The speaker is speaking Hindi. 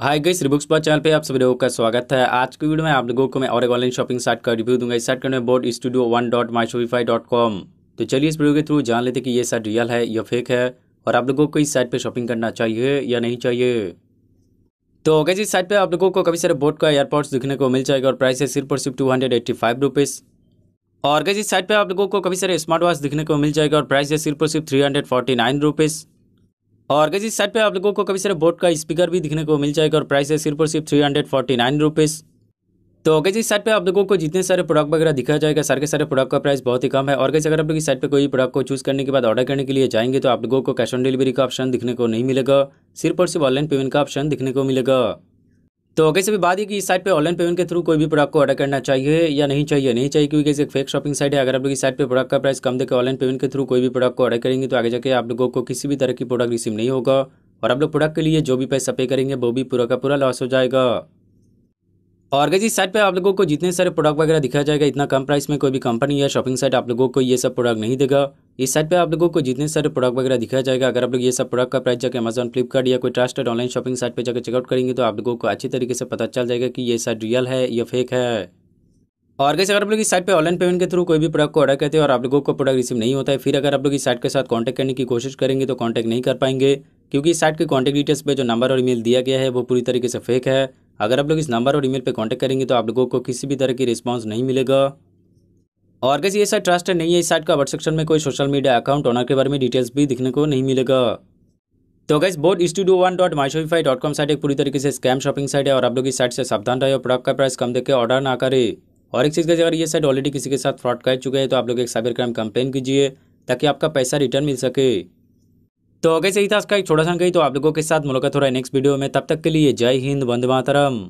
हाय गई श्री बुक्स पर चैनल पे आप सभी लोगों का स्वागत है आज की वीडियो में आप लोगों को मैं और एक ऑनलाइन शॉपिंग साइट का रिव्यू दूंगा इस साइट का नाम board studio one dot my Shopify dot com तो चलिए इस वीडियो के थ्रू जान लेते कि ये साइट रियल है या फेक है और आप लोगों को इस साइट पर शॉपिंग करना चाहिए या नहीं चाहिए तो अगर इस साइट पर आप लोगों को कभी सारे बोर्ड का एयरपोर्ट्स दिखने को मिल जाएगा और प्राइस है सिर्फ और सिर्फ two hundred eighty five rupees और अगर इस साइट पर आप लोगों को कभी सारे स्मार्ट वॉच दिखने को मिल जाएगा और प्राइस है सिर्फ और सिर्फ three hundred forty nine rupees और गैस इस साइड पे आप लोगों को कभी सारे बोट का स्पीकर भी दिखने को मिल जाएगा और प्राइस है सिर्फ और सिर्फ three hundred forty nine rupees तो गैस इस साइड पे आप लोगों को जितने सारे प्रोडक्ट वगैरह दिखाया जाएगा सारे के सारे प्रोडक्ट का प्राइस बहुत ही कम है और गैस अगर आप लोग इस साइड पे कोई प्रोडक्ट को चूज़ करने के बाद ऑर्डर करने के लिए जाएंगे तो आप लोगों को कैश ऑन डिलीवरी का ऑप्शन दिखने को नहीं मिलेगा सिर्फ और सिर्फ ऑनलाइन पेमेंट का ऑप्शन दिखने को मिलेगा तो कैसे भी बात है कि इस साइट पे ऑनलाइन पेमेंट के थ्रू कोई भी प्रोडक्ट को ऑर्डर करना चाहिए या नहीं चाहिए नहीं चाहिए क्योंकि कैसे एक फेक शॉपिंग साइट है अगर आप लोग इस साइट पे प्रोडक्ट का प्राइस कम देकर ऑनलाइन पेमेंट के थ्रू कोई भी प्रोडक्ट को ऑर्डर करेंगे तो आगे जाके आप लोगों को किसी भी तरह की प्रोडक्ट रिसीव नहीं होगा और आप लोग प्रोडक्ट के लिए जो भी पैसा पे करेंगे वो भी पूरा का पूरा लॉस हो जाएगा और इस साइट पर आप लोगों को जितने सारे प्रोडक्ट वगैरह दिखाया जाएगा इतना कम प्राइस में कोई भी कंपनी या शॉपिंग साइट आप लोगों को ये सब प्रोडक्ट नहीं देगा इस साइट पे आप लोगों को जितने सारे प्रोडक्ट वगैरह दिखाया जाएगा अगर आप लोग ये सब प्रोडक्ट का प्राइस जाकर अमेजन फ्लिपकार्ट या कोई ट्रस्टेड ऑनलाइन शॉपिंग साइट पे जाकर चेकआउट करेंगे तो आप लोगों को अच्छी तरीके से पता चल जाएगा कि ये साइट रियल है या फेक है और कैसे अगर आप लोग इस साइट पे ऑनलाइन पेमेंट के थ्रू कोई भी प्रोडक्ट को ऑर्डर करते हैं और आप लोगों को प्रोडक्ट रिसीव नहीं होता है फिर अगर आप लोग इस साइट के साथ कॉन्टैक्ट करने की कोशिश करेंगे तो कॉन्टैक्ट नहीं कर पाएंगे क्योंकि इस साइट के कॉन्टैक्ट डिटेल्स पर जो नंबर और ईमेल दिया गया है वो पूरी तरीके से फेक है अगर आप लोग इस नंबर और ईमेल पर कॉन्टैक्ट करेंगे तो आप लोगों को किसी भी तरह की रिस्पॉन्स नहीं मिलेगा और कैसे ये साइट है नहीं है इस साइट का वर्ड सेक्शन में कोई सोशल मीडिया अकाउंट ऑनर के बारे में डिटेल्स भी दिखने को नहीं मिलेगा तो guys board studio one dot my myshopify dot com site एक पूरी तरीके से स्कैम शॉपिंग साइट है और आप लोग इस साइट से सावधान रहे और प्रोडक्ट का प्राइस कम देकर ऑर्डर ना करें और एक चीज़ का अगर ये साइट ऑलरेडी किसी के साथ फ्रॉड कर चुके हैं तो आप लोग एक साइबर क्राइम कंप्लेन कीजिए ताकि आपका पैसा रिटर्न मिल सके तो अगर यही था उसका एक छोटा सा कही तो आप लोगों के साथ मुलाकात हो रहा है नेक्स्ट वीडियो में तब तक के लिए जय हिंद वंद मातरम